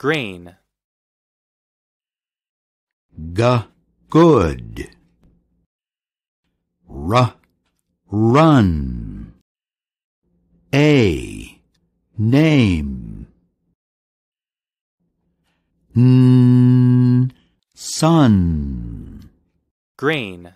Green. G. Good. R. Run. A. Name. N. Sun. Green.